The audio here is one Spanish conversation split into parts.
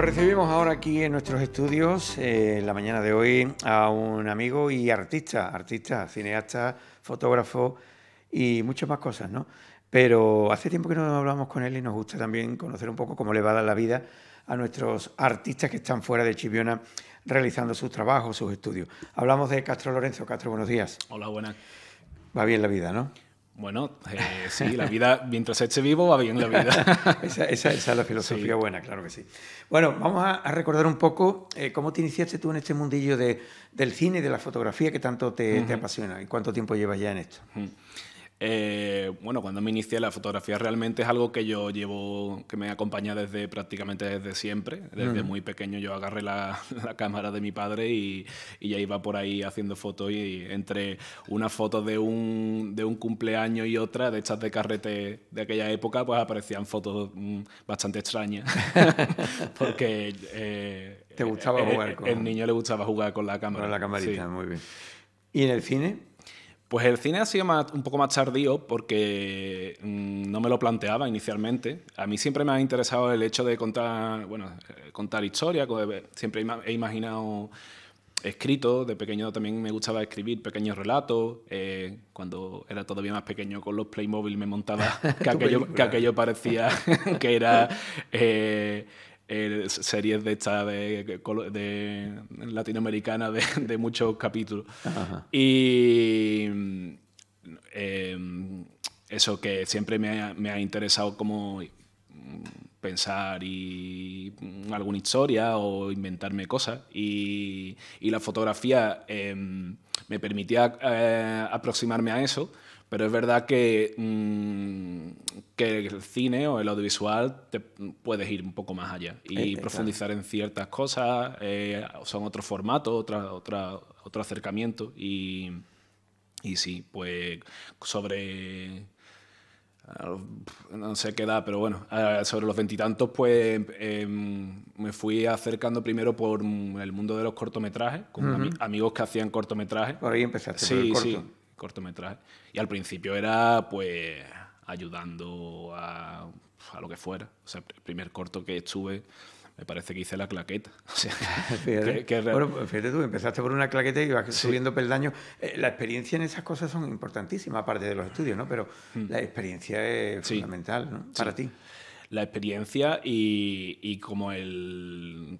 Pues recibimos ahora aquí en nuestros estudios, en eh, la mañana de hoy, a un amigo y artista, artista, cineasta, fotógrafo y muchas más cosas, ¿no? Pero hace tiempo que no hablamos con él y nos gusta también conocer un poco cómo le va a dar la vida a nuestros artistas que están fuera de Chiviona realizando sus trabajos, sus estudios. Hablamos de Castro Lorenzo. Castro, buenos días. Hola, buenas. Va bien la vida, ¿no? Bueno, eh, sí, la vida, mientras esté vivo, va bien la vida. esa, es la filosofía buena, claro que sí. Bueno, vamos a, recordar un poco eh, cómo te iniciaste tú en este mundillo del cine y de la fotografía que tanto te, apasiona y cuánto tiempo llevas ya en esto. Eh, bueno, cuando me inicié la fotografía realmente es algo que yo llevo, que me acompaña desde prácticamente desde siempre. Desde muy pequeño yo agarré la, cámara de mi padre y, ya iba por ahí haciendo fotos y, entre una foto de un, cumpleaños y otra de estas de carrete de aquella época, pues aparecían fotos mm, bastante extrañas. Porque... Eh, ¿Te gustaba el, eh, jugar con...? El niño le gustaba jugar con la cámara. Con la camarita, muy bien. ¿Y en el cine? Pues el cine ha sido un poco más tardío porque mm, no me lo planteaba inicialmente. A mí siempre me ha interesado el hecho de contar, bueno, eh, contar historia. Eh, siempre he imaginado escrito, de pequeño también me gustaba escribir pequeños relatos. Eh, cuando era todavía más pequeño con los Playmobil me montaba que, aquello, que aquello, parecía que era... series de esta de, latinoamericana de, muchos capítulos. Y eso que siempre me ha, interesado como mm, pensar y mm, alguna historia o inventarme cosas. Y, la fotografía em, me permitía eh, aproximarme a eso, pero es verdad que, mm, que el cine o el audiovisual te puedes ir un poco más allá y eh, eh, profundizar en ciertas cosas, son otro formato, otra, otra, otro acercamiento. Y, y sí, pues sobre no sé qué edad, pero bueno, sobre los veintitantos, pues em, em, me fui acercando primero por el mundo de los cortometrajes, con amigos que hacían cortometrajes. Por ahí empecé a hacer el corto. sí, cortometrajes. Y al principio era pues ayudando a, a lo que fuera. O sea, el primer corto que estuve me parece que hice la claqueta. fíjate. bueno, pues fíjate tú, empezaste por una claqueta y vas subiendo peldaño. Eh, la experiencia en esas cosas son importantísimas, aparte de los estudios, ¿no? Pero mm. la experiencia es fundamental ¿no? para ti. La experiencia y, como el,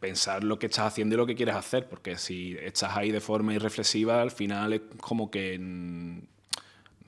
pensar lo que estás haciendo y lo que quieres hacer, porque si estás ahí de forma irreflexiva, al final es como que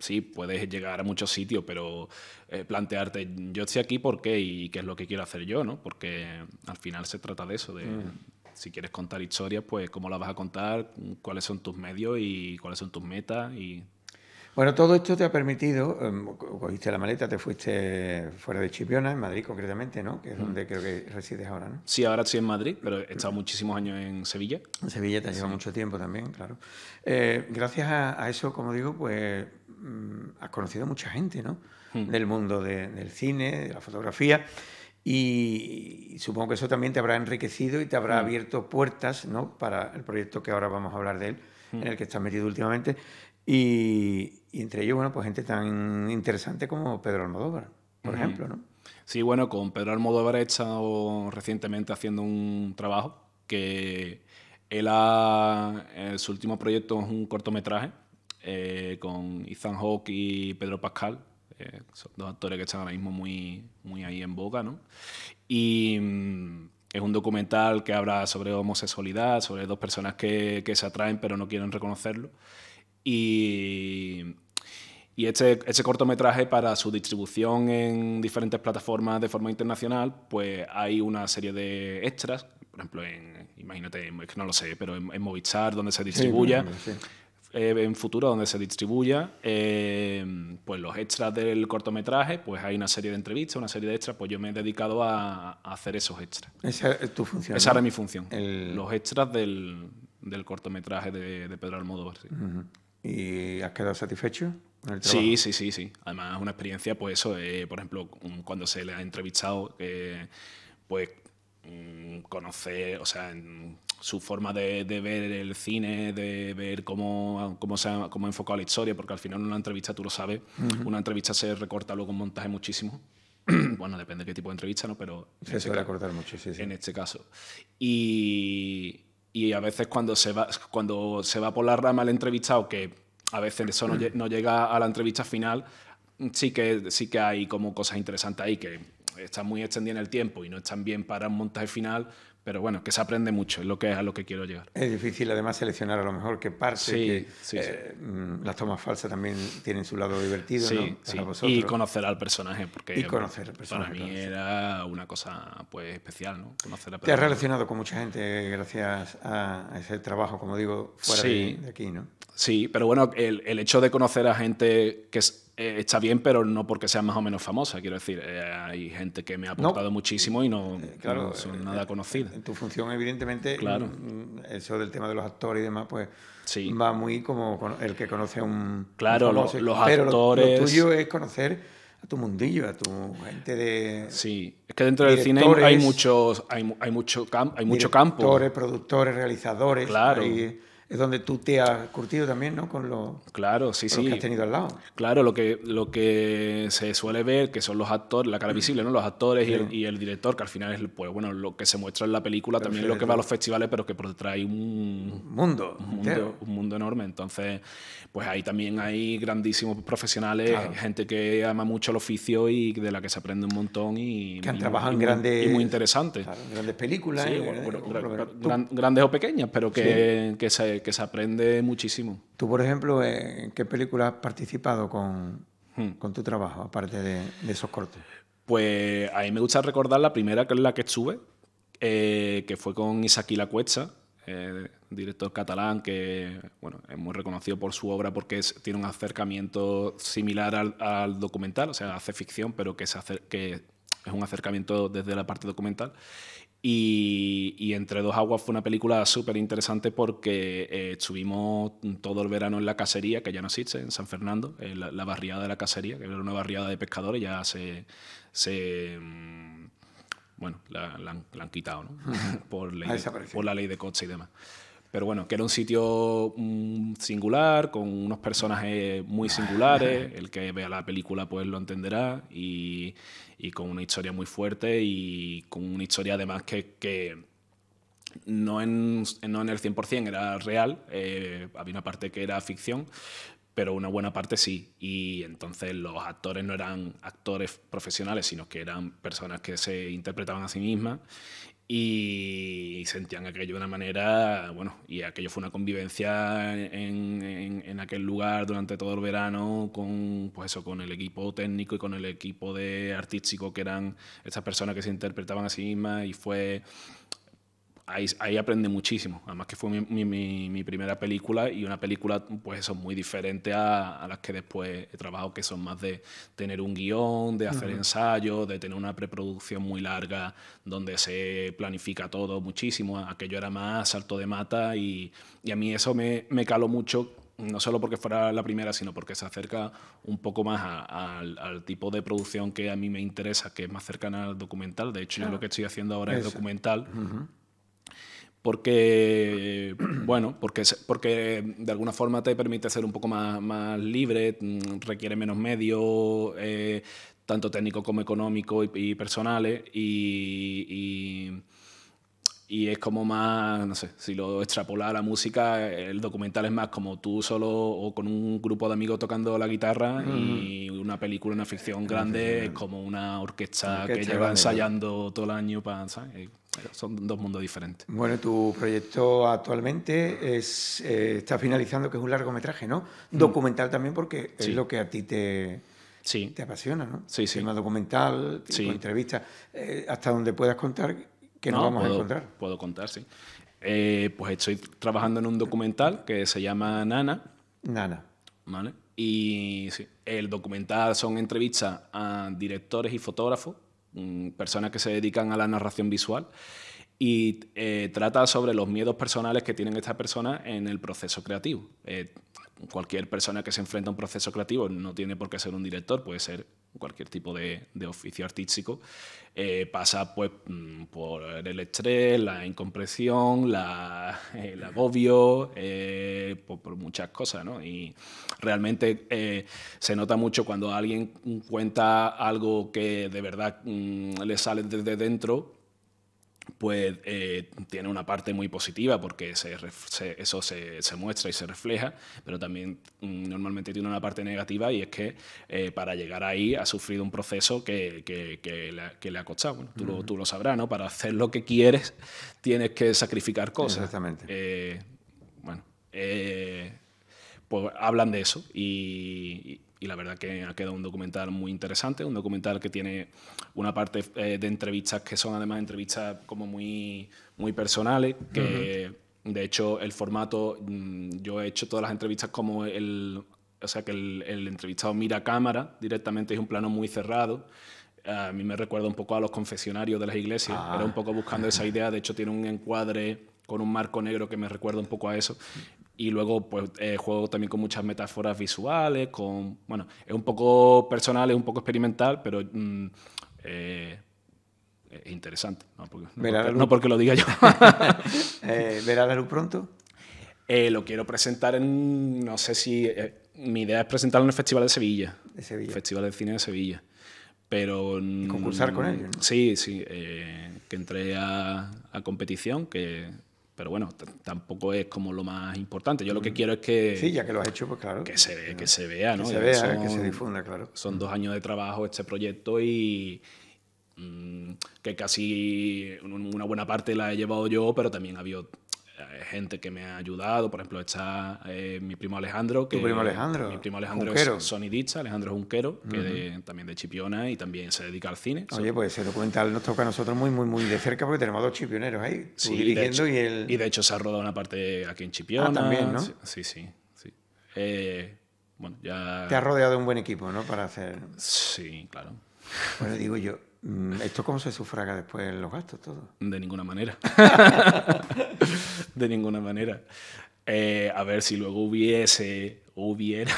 sí, puedes llegar a muchos sitios, pero eh, plantearte, yo estoy aquí, ¿por qué? Y qué es lo que quiero hacer yo, ¿no? Porque al final se trata de eso, de... Mm. Si quieres contar historias, pues cómo las vas a contar, cuáles son tus medios y cuáles son tus metas y bueno, todo esto te ha permitido, em, cogiste la maleta, te fuiste fuera de Chipiona, en Madrid concretamente, ¿no? Que es mm. donde creo que resides ahora, ¿no? Sí, ahora sí en Madrid, pero he estado muchísimos años en Sevilla. En Sevilla te has llevado mucho tiempo también, claro. Eh, gracias a, a, eso, como digo, pues Mm, has conocido mucha gente, ¿no? Hmm. Del mundo del cine, de la fotografía. Y supongo que eso también te habrá enriquecido y te habrá hmm. abierto puertas ¿no? para el proyecto que ahora vamos a hablar de él, en hmm. el que estás metido últimamente. Y, entre ellos, bueno, pues gente tan interesante como Pedro Almodóvar, por ejemplo, ¿no? Sí, bueno, con Pedro Almodóvar he estado recientemente haciendo un trabajo que él ha, su último proyecto es un cortometraje eh, con Ethan Hawke y Pedro Pascal. Eh, son dos actores que están ahora mismo muy, muy ahí en boca, ¿no? Y mm, es un documental que habla sobre homosexualidad, sobre dos personas que, que se atraen pero no quieren reconocerlo. Y, y este, este, cortometraje para su distribución en diferentes plataformas de forma internacional, pues hay una serie de extras, por ejemplo, en, imagínate, no lo sé, pero en, Movistar, donde se distribuye. Eh, en futuro donde se distribuya eh, pues los extras del cortometraje, pues hay una serie de entrevistas, una serie de extras, pues yo me he dedicado a, hacer esos extras. Esa es tu función. Esa era mi función. Los extras del, cortometraje de, Pedro Almodóvar. Sí. ¿Y has quedado satisfecho? Sí, sí, sí, sí. Además, una experiencia, pues eso, eh, por ejemplo, cuando se le ha entrevistado, pues Mm, conocer, o sea, en su forma de, ver el cine, de ver cómo, cómo se cómo enfocado la historia, porque al final una entrevista, tú lo sabes, una entrevista se recorta luego un montaje muchísimo. bueno, depende de qué tipo de entrevista, ¿no? Pero... Se este suele cortar mucho, sí, sí. En este caso. Y, y, a veces cuando se, va, cuando se va por la rama el entrevistado, que a veces eso no, no llega a la entrevista final, sí que, sí que hay como cosas interesantes ahí que están muy extendiendo en el tiempo y no están bien para un montaje final, pero bueno, que se aprende mucho, es lo que es a lo que quiero llegar. Es difícil además seleccionar a lo mejor qué parte, sí, que, sí, eh, mm, las tomas falsas también tienen su lado divertido, ¿no? sí. Y conocer al personaje, porque conocer para mí era una cosa pues especial, ¿no? Conocer Te has relacionado con mucha gente eh, gracias a ese trabajo, como digo, fuera de, aquí, ¿no? Sí, pero bueno, el hecho de conocer a gente que es eh, está bien, pero no porque sea más o menos famosa. Quiero decir, eh, hay gente que me ha aportado muchísimo y no, eh, claro, son nada conocida. En tu función, evidentemente, claro. Mm, eso del tema de los actores y demás, pues va muy como el que conoce a un. Claro, los, actores. Lo, tuyo es conocer a tu mundillo, a tu gente de. Sí, es que dentro del cine hay, muchos, hay, hay mucho, hay mucho campo. Actores, productores, realizadores. Claro es donde tú te has curtido también, ¿no? Con lo, claro, sí, sí. que has tenido al lado. Claro, lo que, lo que se suele ver, que son los actores, la cara mm. visible, ¿no? Los actores y, el, director, que al final es, pues bueno, lo que se muestra en la película, también lo que va a los festivales, pero que por detrás hay un mundo, un mundo, un mundo, enorme. Entonces, pues ahí también hay grandísimos profesionales, gente que ama mucho el oficio y de la que se aprende un montón y... Que han trabajado en grandes... Y muy interesantes. Claro, grandes películas. Sí, eh, bueno, grandes o pequeñas, pero que, que se que se aprende muchísimo. Tú, por ejemplo, ¿en qué película has participado con, hmm. tu trabajo, aparte de, esos cortes? Pues a mí me gusta recordar la primera, que es la que estuve, eh, que fue con Isaquila Cuesta, eh, director catalán que bueno, es muy reconocido por su obra porque tiene un acercamiento similar al, documental, o sea, hace ficción, pero que, se hace, que es un acercamiento desde la parte documental. Y, Entre dos aguas fue una película súper interesante porque eh, estuvimos todo el verano en la cacería, que ya no existe, en San Fernando, en la, barriada de la cacería, que era una barriada de pescadores, ya se... Mm, bueno, la, han, quitado, ¿no? por, por la ley de coche y demás. Pero bueno, que era un sitio mm, singular, con unos personajes muy singulares. El que vea la película pues lo entenderá. Y, con una historia muy fuerte y con una historia además que, que no, en, no en el 100% era real. Eh, había una parte que era ficción, pero una buena parte sí. Y entonces los actores no eran actores profesionales, sino que eran personas que se interpretaban a sí mismas y sentían aquello de una manera, bueno, y aquello fue una convivencia en, aquel lugar durante todo el verano con, pues con el equipo técnico y con el equipo de artístico que eran estas personas que se interpretaban a sí mismas y fue ahí, ahí aprendí muchísimo. Además que fue mi, primera película y una película pues eso, muy diferente a, las que después he trabajado, que son más de tener un guión, de hacer ensayo ensayos, de tener una preproducción muy larga, donde se planifica todo muchísimo. Aquello era más salto de mata y, y a mí eso me, me caló mucho no solo porque fuera la primera, sino porque se acerca un poco más al, tipo de producción que a mí me interesa, que es más cercana al documental. De hecho, yo lo que estoy haciendo ahora es documental porque, bueno, porque, porque de alguna forma te permite ser un poco más, más libre, mm, requiere menos medios, eh, tanto técnico como económico y, personales, y, y es como más, no sé, si lo extrapola a la música, el documental es más como tú solo o con un grupo de amigos tocando la guitarra y mm. una película, una ficción grande, es como una orquesta, que lleva ensayando todo el año para son dos mundos diferentes. Bueno, tu proyecto actualmente es, eh, está finalizando, que es un largometraje, ¿no? Mm. Documental también, porque es lo que a ti te, sí. te apasiona, ¿no? Sí, sí. una documental, sí. entrevistas, eh, hasta donde puedas contar, que no, nos vamos a encontrar. Puedo contar, sí. Eh, pues estoy trabajando en un documental que se llama Nana. Nana. ¿Vale? Y sí, el documental son entrevistas a directores y fotógrafos Mm, personas que se dedican a la narración visual y eh, trata sobre los miedos personales que tienen estas personas en el proceso creativo. Eh, cualquier persona que se enfrenta a un proceso creativo no tiene por qué ser un director, puede ser cualquier tipo de, oficio artístico, eh, pasa pues, mm, por el estrés, la incompresión, el agobio, eh, por, muchas cosas. ¿no? Y realmente eh, se nota mucho cuando alguien cuenta algo que de verdad mm, le sale desde dentro pues eh, tiene una parte muy positiva porque eso se, muestra y se refleja, pero también mm, normalmente tiene una parte negativa y es que eh, para llegar ahí ha sufrido un proceso que, le, ha costado. tú, lo, sabrás, ¿no? Para hacer lo que quieres tienes que sacrificar cosas. Exactamente. Eh, bueno, pues hablan de eso y y la verdad que ha quedado un documental muy interesante, un documental que tiene una parte eh, de entrevistas que son además entrevistas como muy, muy personales, que de hecho el formato, mm, yo he hecho todas las entrevistas como el, o sea que el, entrevistado mira a cámara directamente, es un plano muy cerrado. Eh, a mí me recuerda un poco a los confesionarios de las iglesias, ah. era un poco buscando esa idea, de hecho tiene un encuadre con un marco negro que me recuerda un poco a eso. Y luego, pues, eh, juego también con muchas metáforas visuales, con... Bueno, es un poco personal, es un poco experimental, pero... Mm, eh, es interesante, no porque, lo diga yo. Eh, ¿Verá la luz pronto? lo quiero presentar en, no sé si, mi idea es presentarlo en el Festival de Sevilla. El Festival de Cine de Sevilla. Pero... Mm, concursar con ellos. Sí, sí. que entré a, a competición, que pero bueno, tampoco es como lo más importante. Yo lo que quiero es que... Sí, ya que lo has hecho, pues claro. Que se, que se vea, ¿no? Que se vea, son, que se difunda, claro. Son dos años de trabajo este proyecto y mm, que casi una buena parte la he llevado yo, pero también ha habido eh, gente que me ha ayudado, por ejemplo, está eh, mi primo Alejandro. Que, ¿Tu primo Alejandro? Mi primo Alejandro es sonidista, Alejandro Junquero, que también de Chipiona y también se dedica al cine. Oye, pues se lo nos toca a nosotros muy, muy, muy de cerca porque tenemos dos chipioneros ahí, dirigiendo y el... Y de hecho se ha rodado una parte aquí en Chipiona. Ah, también, ¿no? Sí, sí, eh, bueno, ya... Te ha rodeado de un buen equipo, ¿no? Para hacer... Sí, claro. Bueno, digo yo, Mm, ¿Esto cómo se sufraga después en los gastos todo? De ninguna manera. de ninguna manera. Eh, a ver si luego hubiese, hubiera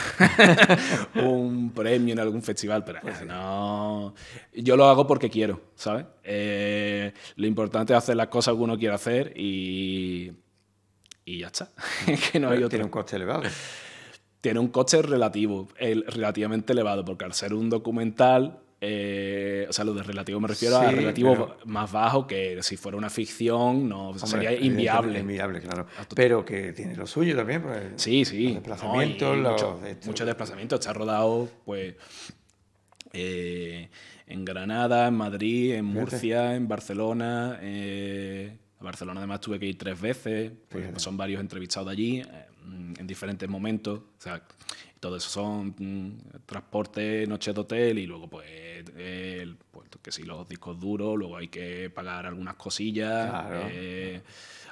un premio en algún festival, pero pues no. Yo lo hago porque quiero, ¿sabes? Eh, lo importante es hacer las cosas que uno quiere hacer y, y ya está. Tiene un coste elevado. Tiene un coste relativo, relativamente elevado, porque al ser un documental eh, o sea, lo de relativo me refiero a relativo más bajo que si fuera una ficción, no sería inviable. Inviable, claro. Pero que tiene lo suyo también. Pues, sí, sí. Muchos desplazamientos, este, Está rodado, pues. Eh, en Granada, en Madrid, en Murcia, en Barcelona. Eh, a Barcelona, además, tuve que ir tres veces. Pues, son varios entrevistados allí en diferentes momentos. O todo eso son mm, transporte, noche de hotel y luego pues, que si los discos duros, luego hay que pagar algunas cosillas. Eh,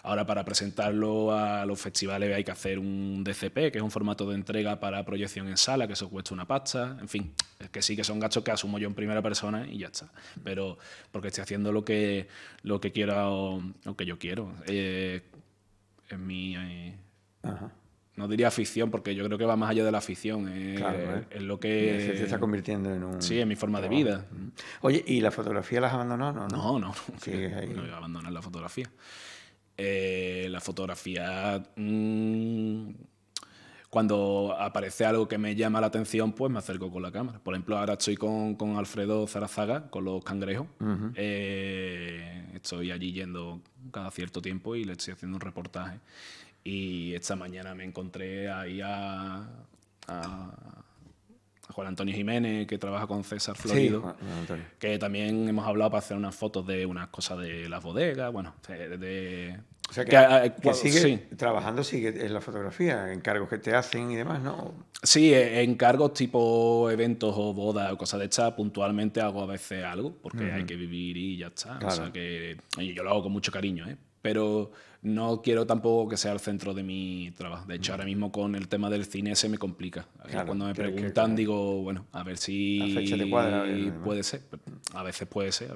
ahora para presentarlo a los festivales hay que hacer un DCP, que es un formato de entrega para proyección en sala, que eso cuesta una pasta. En fin, es que sí que son gastos que asumo yo en primera persona y ya está. Pero porque estoy haciendo lo que, lo que que yo quiero. Eh, en mi... Eh, Ajá no diría ficción, porque yo creo que va más allá de la ficción. Es, claro, es ¿eh? lo que. Se, está convirtiendo en un. Sí, en mi forma de vida. Mm. Oye, ¿y la fotografía la has abandonado? No, no, no. no, no voy a abandonar la fotografía. Eh, la fotografía. Mm, cuando aparece algo que me llama la atención, pues me acerco con la cámara. Por ejemplo, ahora estoy con, con Alfredo Zarazaga, con los cangrejos. eh, estoy allí yendo cada cierto tiempo y le estoy haciendo un reportaje. Y esta mañana me encontré ahí a, Juan Antonio Jiménez, que trabaja con César Florido, que también hemos hablado para hacer unas fotos de unas cosas de las bodegas, bueno, de... o sea, que, ah, eh, sigue trabajando sigue en la fotografía, encargos que te hacen y demás, ¿no? Sí, e, encargos tipo eventos o bodas o cosas de estas, puntualmente hago a veces algo, porque hay que vivir y ya está. O sea que yo lo hago con mucho cariño, ¿eh? pero no quiero tampoco que sea el centro de mi trabajo. De hecho, ahora mismo con el tema del cine se me complica. Cuando me preguntan, digo, bueno, a ver si puede ser. A veces puede ser,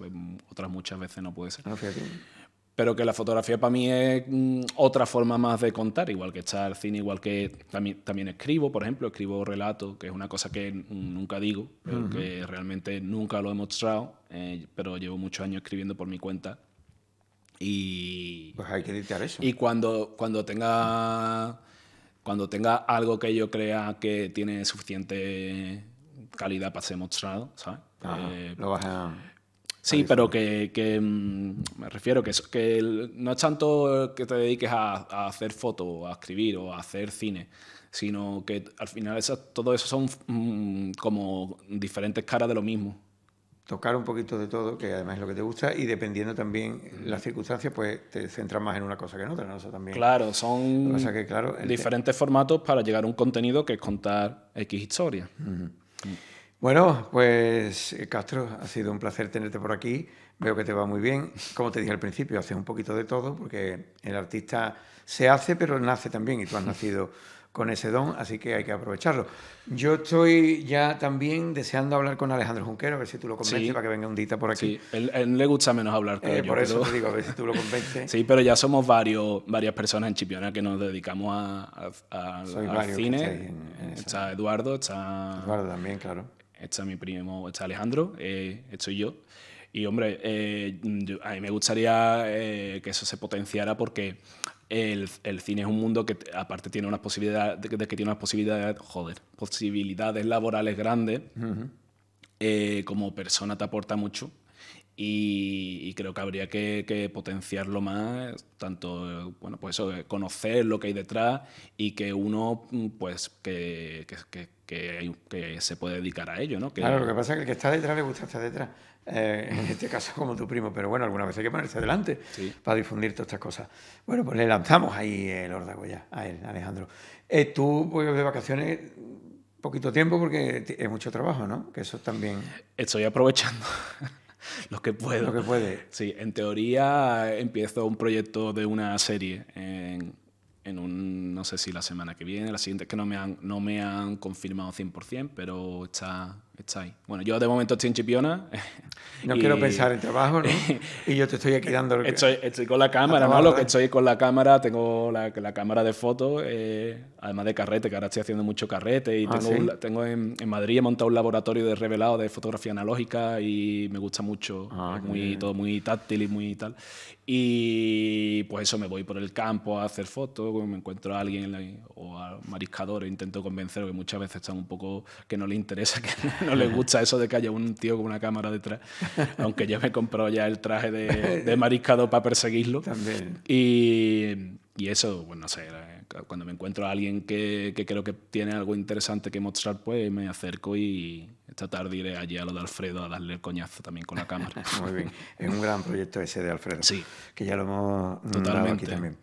otras muchas veces no puede ser. pero que la fotografía para mí es mm, otra forma más de contar, igual que estar al cine, igual que también, escribo, por ejemplo, escribo relatos, que es una cosa que nunca digo, que realmente nunca lo he mostrado, eh, pero llevo muchos años escribiendo por mi cuenta y, pues Y cuando, cuando, tenga, cuando tenga algo que yo crea que tiene suficiente calidad para ser mostrado, ¿sabes? Eh, lo vas Sí, pero que, mm, me refiero que, que no es tanto que te dediques a, hacer fotos, a escribir o a hacer cine, sino que al final todo eso son mm, como diferentes caras de lo mismo tocar un poquito de todo, que además es lo que te gusta, y dependiendo también las circunstancias, pues te centras más en una cosa que en otra, ¿no? también, claro, son que, claro, diferentes formatos para llegar a un contenido que es contar X historia. Bueno, pues eh, Castro, ha sido un placer tenerte por aquí. Veo que te va muy bien. Como te dije al principio, haces un poquito de todo, porque el artista se hace, pero nace también, y tú has nacido con ese don, así que hay que aprovecharlo. Yo estoy ya también deseando hablar con Alejandro Junquero, a ver si tú lo convences para que venga un dita por aquí. Sí, él, él le gusta menos hablar que eh, Por eso te digo, a ver si tú lo convences. sí, pero ya somos varios, varias personas en Chipiona que nos dedicamos a, al cine. está Eduardo, está... Eduardo también, claro. Está mi primo, está Alejandro, eh, estoy yo. Y hombre, eh, a mí me gustaría eh, que eso se potenciara porque el, cine es un mundo que aparte tiene unas posibilidades, de, que tiene unas posibilidades, joder, posibilidades laborales grandes. Eh, como persona te aporta mucho. Y, creo que habría que, potenciarlo más, tanto, bueno, pues eso, conocer lo que hay detrás y que uno, pues, que, que, que se puede dedicar a ello, ¿no? claro, lo que pasa es que el que está detrás le gusta estar detrás. Eh, en este caso como tu primo, pero bueno, alguna vez hay que ponerse adelante para difundir todas estas cosas. Bueno, pues le lanzamos ahí el órdago ya, a él, Alejandro. Eh, tú, pues de vacaciones, poquito tiempo porque es mucho trabajo, ¿no? Que eso también... Estoy aprovechando. lo que puedo. Lo que puede. Sí, en teoría empiezo un proyecto de una serie en, en un, no sé si la semana que viene, la siguiente, que no me han, no me han confirmado 100%, pero está, está ahí. Bueno, yo de momento estoy en Chipiona. No quiero pensar en trabajo, ¿no? y yo te estoy aquí dando... estoy, con la cámara, ¿no? Lo que estoy con la cámara, tengo la, la cámara de fotos, eh, además de carrete, que ahora estoy haciendo mucho carrete, y ah, tengo, en, en, Madrid he montado un laboratorio de revelado de fotografía analógica y me gusta mucho, ah, muy, todo muy táctil y muy tal. Y pues eso, me voy por el campo a hacer fotos, me encuentro a alguien o a e intento convencerlo que muchas veces están un poco que no le interesa, que no le gusta eso de que haya un tío con una cámara detrás, aunque yo me he comprado ya el traje de, de mariscador para perseguirlo. También. Y, y eso, bueno, pues, no sé, eh, cuando me encuentro a alguien que, creo que tiene algo interesante que mostrar, pues me acerco y esta tarde iré allí a lo de Alfredo a darle el coñazo también con la cámara. Muy bien, es un gran proyecto ese de Alfredo, sí. que ya lo hemos Totalmente. aquí también.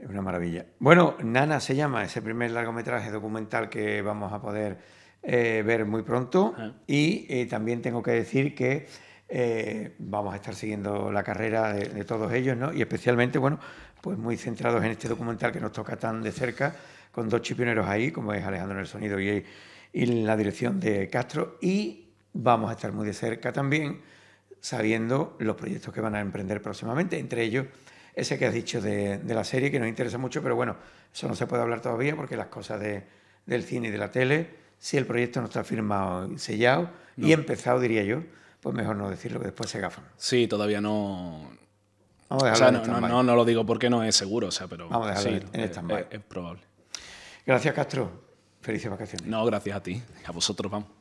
Es una maravilla. Bueno, Nana se llama ese primer largometraje documental que vamos a poder eh, ver muy pronto. Y eh, también tengo que decir que eh, vamos a estar siguiendo la carrera de, todos ellos, ¿no? Y especialmente, bueno, pues muy centrados en este documental que nos toca tan de cerca, con dos chipioneros ahí, como es Alejandro en el sonido y, y la dirección de Castro. Y vamos a estar muy de cerca también sabiendo los proyectos que van a emprender próximamente, entre ellos ese que has dicho de, la serie, que nos interesa mucho, pero bueno, eso no se puede hablar todavía porque las cosas del cine y de la tele, si el proyecto no está firmado, sellado y empezado, diría yo, pues mejor no decirlo, que después se gafan. Sí, todavía no... Vamos a no, lo digo porque no es seguro, o sea, pero Vamos a sí, eh, eh, es probable. Gracias, Castro. Felices vacaciones. No, gracias a ti. A vosotros, vamos.